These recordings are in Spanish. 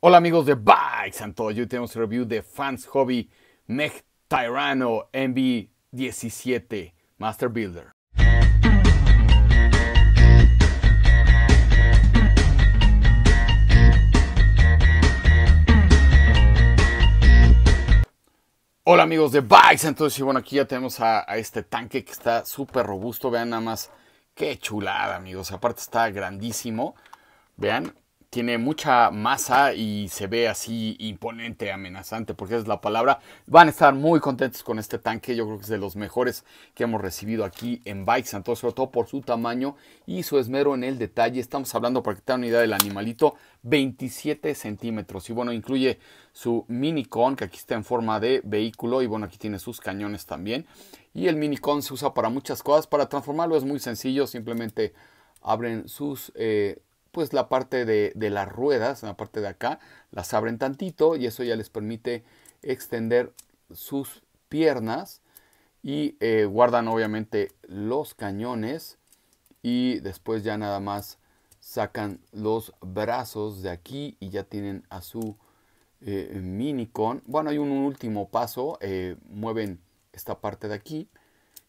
Hola amigos de Bikes and hoy tenemos review de Fans Hobby Mech Tyrano mv 17 Master Builder. Hola amigos de Bikes, entonces y bueno aquí ya tenemos a, a este tanque que está súper robusto, vean nada más qué chulada amigos, aparte está grandísimo, vean tiene mucha masa y se ve así imponente, amenazante, porque esa es la palabra. Van a estar muy contentos con este tanque. Yo creo que es de los mejores que hemos recibido aquí en Bikes. Entonces, sobre todo por su tamaño y su esmero en el detalle. Estamos hablando, para que tengan una idea del animalito, 27 centímetros. Y bueno, incluye su con que aquí está en forma de vehículo. Y bueno, aquí tiene sus cañones también. Y el con se usa para muchas cosas. Para transformarlo es muy sencillo. Simplemente abren sus... Eh, pues la parte de, las ruedas, la parte de acá, las abren tantito y eso ya les permite extender sus piernas y eh, guardan obviamente los cañones y después ya nada más sacan los brazos de aquí y ya tienen a su eh, minicón. bueno hay un último paso eh, mueven esta parte de aquí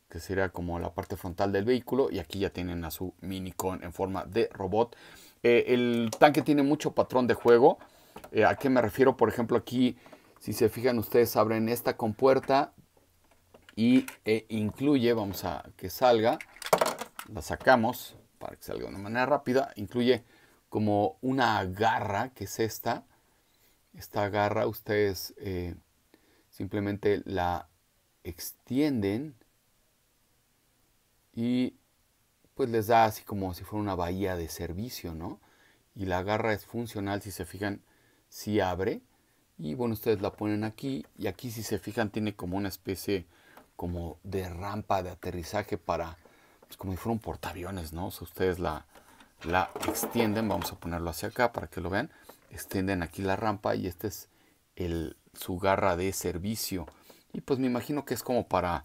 que sería como la parte frontal del vehículo y aquí ya tienen a su minicón en forma de robot eh, el tanque tiene mucho patrón de juego. Eh, ¿A qué me refiero? Por ejemplo, aquí, si se fijan ustedes, abren esta compuerta y eh, incluye, vamos a que salga, la sacamos para que salga de una manera rápida, incluye como una garra, que es esta. Esta garra ustedes simplemente la extienden y pues les da así como si fuera una bahía de servicio, ¿no? Y la garra es funcional, si se fijan, si abre. Y bueno, ustedes la ponen aquí y aquí si se fijan tiene como una especie como de rampa de aterrizaje para, pues como si fuera un portaaviones, ¿no? O ustedes la, la extienden, vamos a ponerlo hacia acá para que lo vean, extienden aquí la rampa y este es el, su garra de servicio. Y pues me imagino que es como para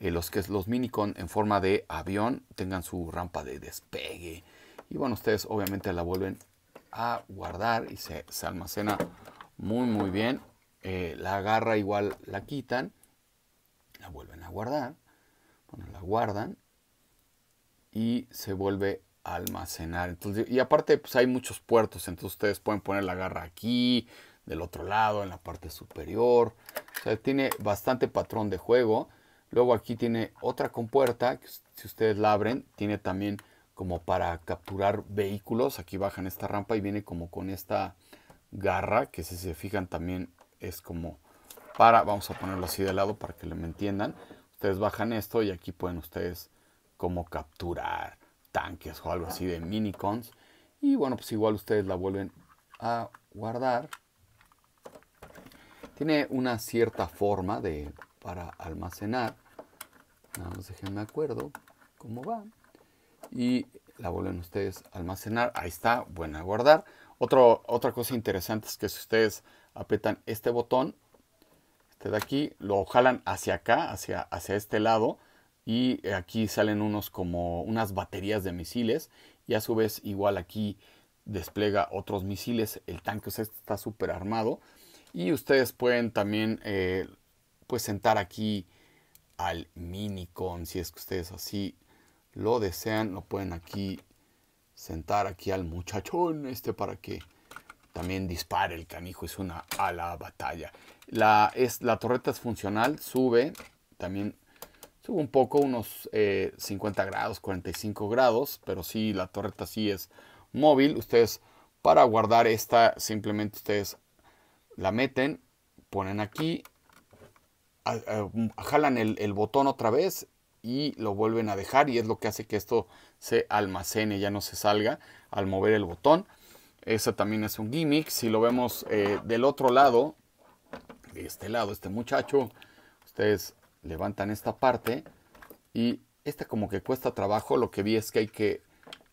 eh, los que los con en forma de avión tengan su rampa de despegue. Y bueno, ustedes obviamente la vuelven a guardar y se, almacena muy muy bien. Eh, la agarra igual la quitan, la vuelven a guardar. Bueno, la guardan y se vuelve a almacenar. y aparte pues hay muchos puertos, entonces ustedes pueden poner la garra aquí, del otro lado, en la parte superior. O sea, tiene bastante patrón de juego. Luego aquí tiene otra compuerta, que si ustedes la abren, tiene también como para capturar vehículos. Aquí bajan esta rampa y viene como con esta garra, que si se fijan también es como para, vamos a ponerlo así de lado para que me entiendan. Ustedes bajan esto y aquí pueden ustedes como capturar tanques o algo así de minicons. Y bueno, pues igual ustedes la vuelven a guardar. Tiene una cierta forma de para almacenar. Nada más déjenme acuerdo cómo va. Y la vuelven ustedes a almacenar. Ahí está, buena, guardar. otra cosa interesante es que si ustedes apretan este botón, este de aquí, lo jalan hacia acá, hacia, hacia este lado. Y aquí salen unos como unas baterías de misiles. Y a su vez igual aquí despliega otros misiles. El tanque este está súper armado. Y ustedes pueden también eh, pues sentar aquí al minicón, si es que ustedes así lo desean, lo pueden aquí sentar aquí al muchachón este para que también dispare el canijo, es una a la batalla. La, es, la torreta es funcional, sube, también sube un poco, unos 50 eh, grados, 45 grados, pero sí, la torreta sí es móvil. Ustedes, para guardar esta, simplemente ustedes la meten, ponen aquí, Mm, jalan el, botón otra vez y lo vuelven a dejar y es lo que hace que esto se almacene, ya no se salga al mover el botón. eso también es un gimmick. Si lo vemos eh, del otro lado, de este lado, este muchacho, ustedes levantan esta parte y esta como que cuesta trabajo. Lo que vi es que hay que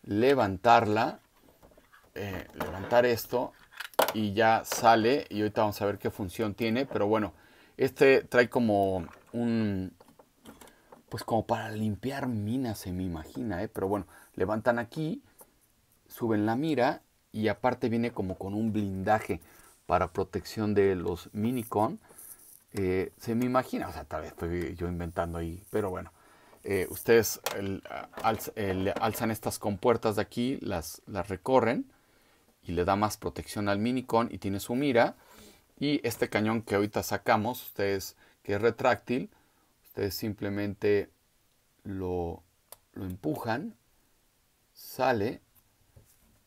levantarla, eh, levantar esto y ya sale. Y ahorita vamos a ver qué función tiene, pero bueno. Este trae como un... Pues como para limpiar minas, se me imagina, ¿eh? Pero bueno, levantan aquí, suben la mira y aparte viene como con un blindaje para protección de los minicon. Eh, se me imagina, o sea, tal vez estoy yo inventando ahí, pero bueno. Eh, ustedes alzan estas compuertas de aquí, las, las recorren y le da más protección al minicon y tiene su mira y este cañón que ahorita sacamos, ustedes que es retráctil, ustedes simplemente lo, empujan, sale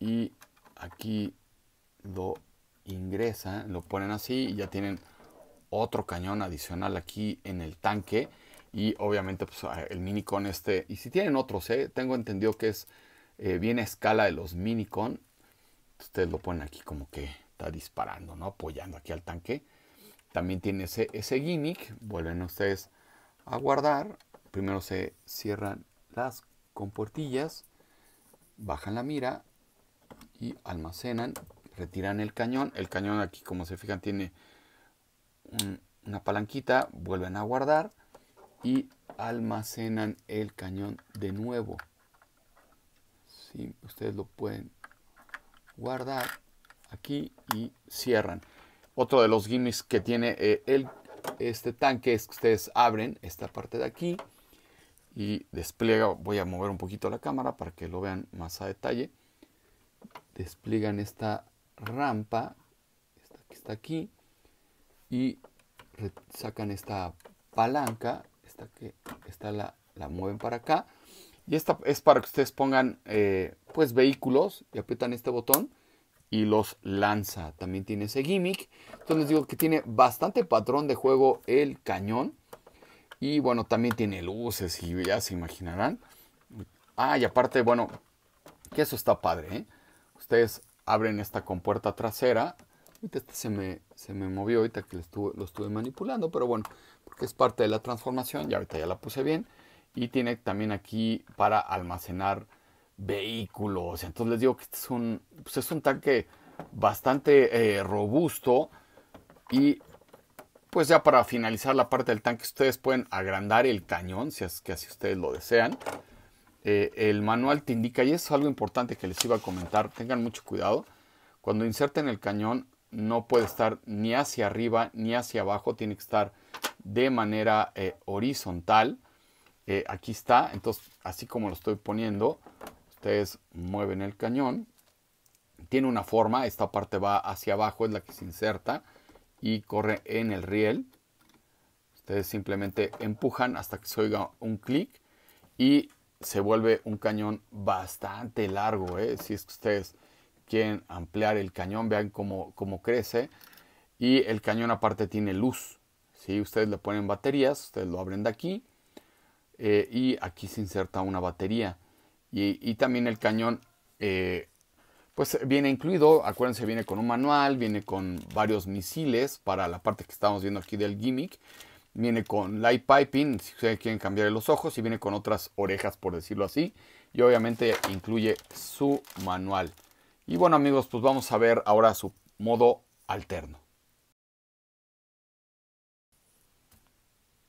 y aquí lo ingresan, lo ponen así y ya tienen otro cañón adicional aquí en el tanque y obviamente pues, ah, el minicon este y si tienen otros ¿eh? tengo entendido que es eh, bien a escala de los minicon ustedes lo ponen aquí como que está disparando, ¿no? Apoyando aquí al tanque. También tiene ese, ese gimmick. Vuelven ustedes a guardar. Primero se cierran las compuertillas. Bajan la mira. Y almacenan. Retiran el cañón. El cañón aquí, como se fijan, tiene una palanquita. Vuelven a guardar. Y almacenan el cañón de nuevo. Si ustedes lo pueden guardar aquí y cierran. Otro de los gimmicks que tiene eh, el, este tanque es que ustedes abren esta parte de aquí y despliega, voy a mover un poquito la cámara para que lo vean más a detalle. Despliegan esta rampa, está aquí, y sacan esta palanca, esta que está la, la mueven para acá. Y esta es para que ustedes pongan eh, pues vehículos y aprietan este botón y los lanza. También tiene ese gimmick. Entonces digo que tiene bastante patrón de juego el cañón. Y bueno, también tiene luces y ya se imaginarán. Ah, y aparte, bueno, que eso está padre. ¿eh? Ustedes abren esta compuerta trasera. este se me, se me movió ahorita que lo estuve, lo estuve manipulando, pero bueno, porque es parte de la transformación. Y ahorita ya la puse bien. Y tiene también aquí para almacenar vehículos. Entonces les digo que este es un, pues, es un tanque bastante eh, robusto y pues ya para finalizar la parte del tanque ustedes pueden agrandar el cañón si es que así ustedes lo desean. Eh, el manual te indica, y es algo importante que les iba a comentar, tengan mucho cuidado, cuando inserten el cañón no puede estar ni hacia arriba ni hacia abajo, tiene que estar de manera eh, horizontal. aquí está, entonces así como lo estoy poniendo, ustedes mueven el cañón, tiene una forma, esta parte va hacia abajo, es la que se inserta y corre en el riel. Ustedes simplemente empujan hasta que se oiga un clic y se vuelve un cañón bastante largo. ¿eh? Si es que ustedes quieren ampliar el cañón, vean cómo, crece. Y el cañón aparte tiene luz. Si Ustedes le ponen baterías, ustedes lo abren de aquí eh, y aquí se inserta una batería y, también el cañón eh, pues viene incluido, acuérdense, viene con un manual, viene con varios misiles para la parte que estamos viendo aquí del gimmick, viene con light piping, si ustedes quieren cambiar los ojos, y viene con otras orejas, por decirlo así, y obviamente incluye su manual. Y bueno amigos, pues vamos a ver ahora su modo alterno.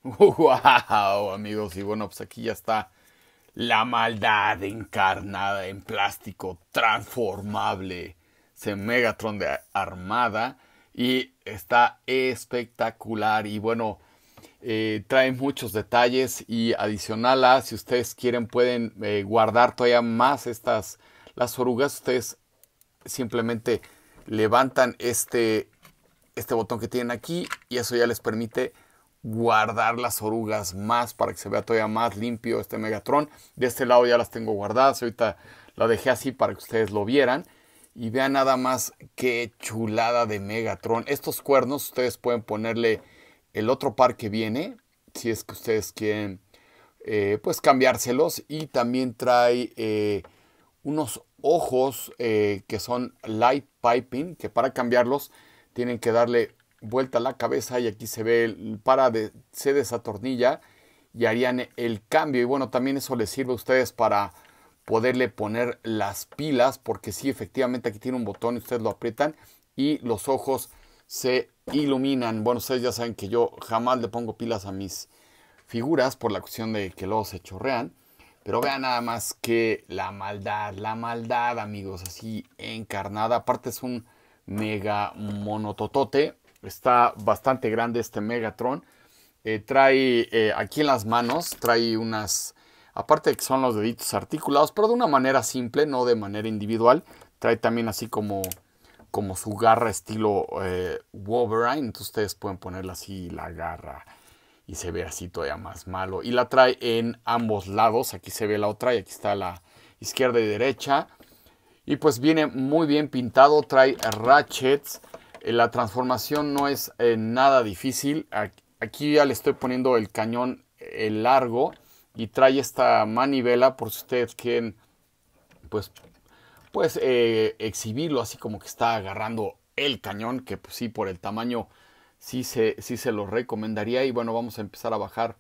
¡Wow! Amigos, y bueno, pues aquí ya está la maldad encarnada en plástico transformable. Se Megatron de Armada. Y está espectacular. Y bueno, eh, trae muchos detalles. Y adicional a, si ustedes quieren, pueden eh, guardar todavía más estas, las orugas. Ustedes simplemente levantan este, este botón que tienen aquí. Y eso ya les permite guardar las orugas más para que se vea todavía más limpio este Megatron. De este lado ya las tengo guardadas, ahorita la dejé así para que ustedes lo vieran. Y vean nada más qué chulada de Megatron. Estos cuernos ustedes pueden ponerle el otro par que viene, si es que ustedes quieren eh, pues cambiárselos. Y también trae eh, unos ojos eh, que son light piping, que para cambiarlos tienen que darle vuelta la cabeza y aquí se ve, el, para de, se desatornilla y harían el cambio. Y bueno, también eso les sirve a ustedes para poderle poner las pilas, porque sí, efectivamente aquí tiene un botón y ustedes lo aprietan y los ojos se iluminan. Bueno, ustedes ya saben que yo jamás le pongo pilas a mis figuras por la cuestión de que luego se chorrean. Pero vean nada más que la maldad, la maldad, amigos, así encarnada. Aparte es un mega monototote. Está bastante grande este Megatron. Eh, trae eh, aquí en las manos, trae unas, aparte de que son los deditos articulados, pero de una manera simple, no de manera individual. Trae también así como, como su garra estilo eh, Wolverine, entonces ustedes pueden ponerla así la garra y se ve así todavía más malo. Y la trae en ambos lados, aquí se ve la otra y aquí está la izquierda y derecha. Y pues viene muy bien pintado, trae ratchets, eh, la transformación no es eh, nada difícil. Aquí ya le estoy poniendo el cañón el eh, largo y trae esta manivela por si ustedes quieren, pues, pues exhibirlo así como que está agarrando el cañón, que pues, sí, por el tamaño, sí sí se lo recomendaría. Y bueno, vamos a empezar a bajar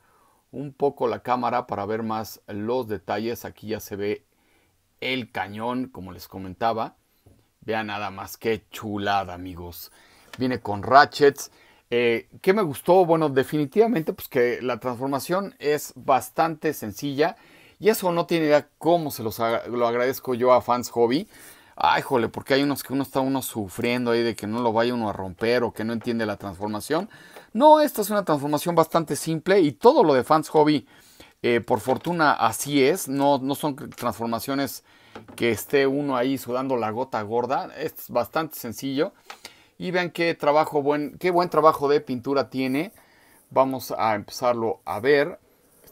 un poco la cámara para ver más los detalles. Aquí ya se ve el cañón, como les comentaba. Vean nada más, qué chulada, amigos. Viene con ratchets. Eh, ¿Qué me gustó? Bueno, definitivamente pues que la transformación es bastante sencilla. Y eso no tiene idea cómo se los lo agradezco yo a Fans Hobby. Ay, ah, jole, porque hay unos que uno está uno sufriendo ahí de que no lo vaya uno a romper o que no entiende la transformación. No, esta es una transformación bastante simple y todo lo de Fans Hobby, eh, por fortuna, así es. No, no son transformaciones que esté uno ahí sudando la gota gorda. es bastante sencillo. Y vean qué trabajo buen, qué buen trabajo de pintura tiene. Vamos a empezarlo a ver.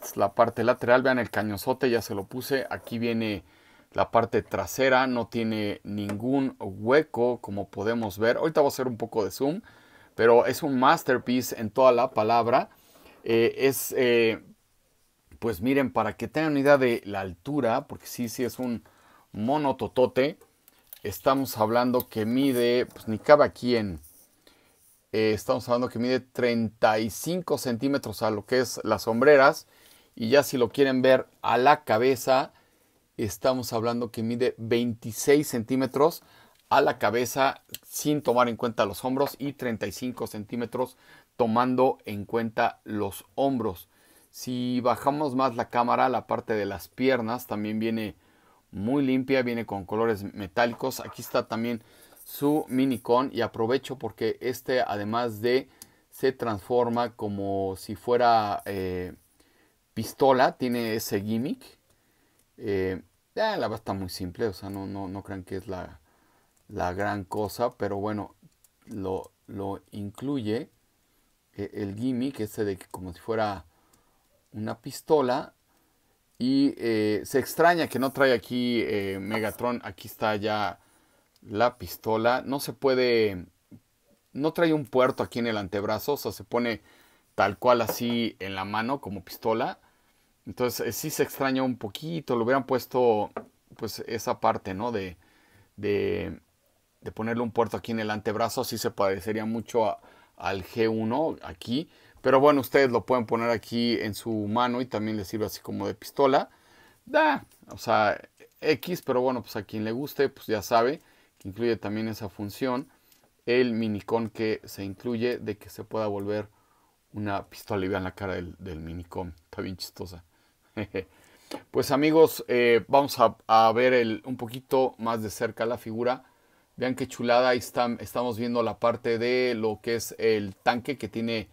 es la parte lateral. Vean el cañozote, ya se lo puse. Aquí viene la parte trasera. No tiene ningún hueco, como podemos ver. Ahorita voy a hacer un poco de zoom. Pero es un masterpiece en toda la palabra. Eh, es, eh, pues miren, para que tengan una idea de la altura, porque sí, sí es un monototote Estamos hablando que mide, pues ni cabe aquí en, eh, estamos hablando que mide 35 centímetros a lo que es las sombreras. Y ya si lo quieren ver a la cabeza, estamos hablando que mide 26 centímetros a la cabeza sin tomar en cuenta los hombros y 35 centímetros tomando en cuenta los hombros. Si bajamos más la cámara, la parte de las piernas también viene muy limpia, viene con colores metálicos. Aquí está también su mini con y aprovecho porque este además de se transforma como si fuera eh, pistola, tiene ese gimmick. Eh, ah, la va está muy simple, o sea, no, no, no crean que es la, gran cosa, pero bueno, lo, incluye eh, el gimmick, este de que como si fuera una pistola y eh, se extraña que no trae aquí eh, Megatron. Aquí está ya la pistola. No se puede... No trae un puerto aquí en el antebrazo. O sea, se pone tal cual así en la mano como pistola. Entonces eh, sí se extraña un poquito. Lo hubieran puesto pues esa parte, ¿no? De, de, ponerle un puerto aquí en el antebrazo. así se parecería mucho al G1 aquí pero bueno, ustedes lo pueden poner aquí en su mano y también le sirve así como de pistola. Da, o sea, X, pero bueno, pues a quien le guste, pues ya sabe que incluye también esa función. El minicón que se incluye de que se pueda volver una pistola y vean la cara del, del con Está bien chistosa. Pues amigos, eh, vamos a, ver un poquito más de cerca la figura. Vean qué chulada, ahí estamos viendo la parte de lo que es el tanque que tiene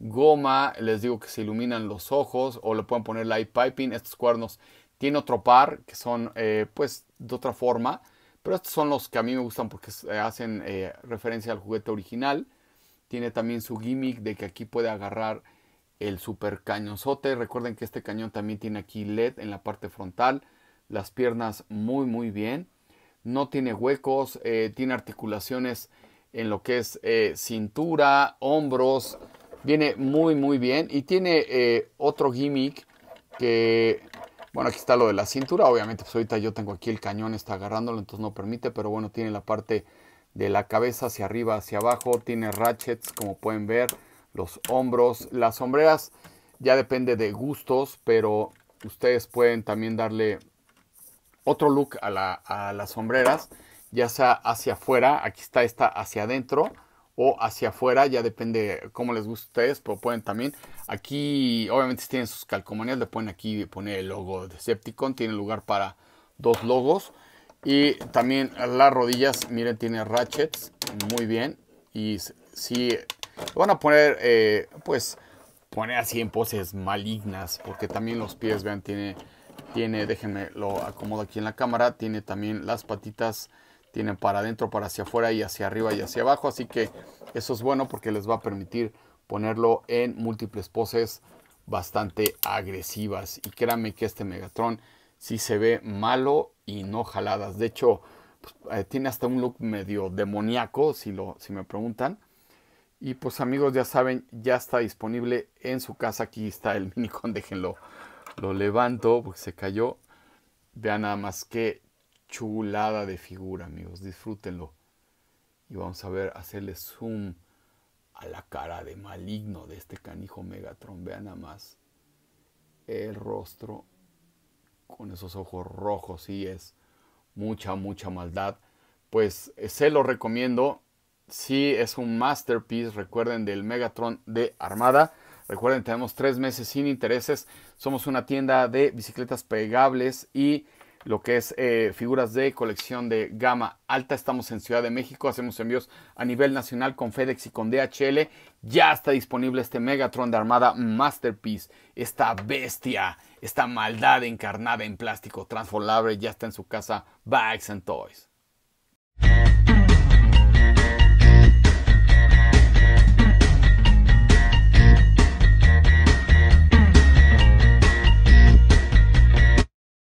goma, les digo que se iluminan los ojos o le pueden poner light piping. Estos cuernos tiene otro par que son eh, pues de otra forma, pero estos son los que a mí me gustan porque hacen eh, referencia al juguete original. Tiene también su gimmick de que aquí puede agarrar el super cañonzote. Recuerden que este cañón también tiene aquí LED en la parte frontal. Las piernas muy muy bien. No tiene huecos, eh, tiene articulaciones en lo que es cintura, hombros, Viene muy, muy bien. Y tiene eh, otro gimmick que... Bueno, aquí está lo de la cintura. Obviamente, pues ahorita yo tengo aquí el cañón, está agarrándolo, entonces no permite. Pero bueno, tiene la parte de la cabeza hacia arriba, hacia abajo. Tiene ratchets, como pueden ver. Los hombros. Las sombreras ya depende de gustos, pero ustedes pueden también darle otro look a, a las sombreras. Ya sea hacia afuera. Aquí está esta hacia adentro o hacia afuera, ya depende cómo les guste a ustedes, pero pueden también. Aquí, obviamente, tienen sus calcomanías, le ponen aquí poner el logo de Decepticon, tiene lugar para dos logos. Y también las rodillas, miren, tiene ratchets, muy bien. Y si van a poner, eh, pues, poner así en poses malignas, porque también los pies, vean, tiene, tiene, déjenme, lo acomodo aquí en la cámara, tiene también las patitas tienen para adentro, para hacia afuera y hacia arriba y hacia abajo. Así que eso es bueno porque les va a permitir ponerlo en múltiples poses bastante agresivas. Y créanme que este Megatron sí se ve malo y no jaladas. De hecho, pues, eh, tiene hasta un look medio demoníaco, si, lo, si me preguntan. Y pues amigos, ya saben, ya está disponible en su casa. Aquí está el con déjenlo. Lo levanto porque se cayó. Vean nada más que chulada de figura, amigos. Disfrútenlo. Y vamos a ver, hacerle zoom a la cara de maligno de este canijo Megatron. Vean nada más el rostro con esos ojos rojos. y es mucha, mucha maldad. Pues eh, se lo recomiendo. Sí, es un masterpiece, recuerden, del Megatron de Armada. Recuerden, tenemos tres meses sin intereses. Somos una tienda de bicicletas pegables y lo que es eh, figuras de colección de gama alta. Estamos en Ciudad de México, hacemos envíos a nivel nacional con FedEx y con DHL. Ya está disponible este Megatron de Armada Masterpiece, esta bestia, esta maldad encarnada en plástico transformable. Ya está en su casa, Bags and Toys.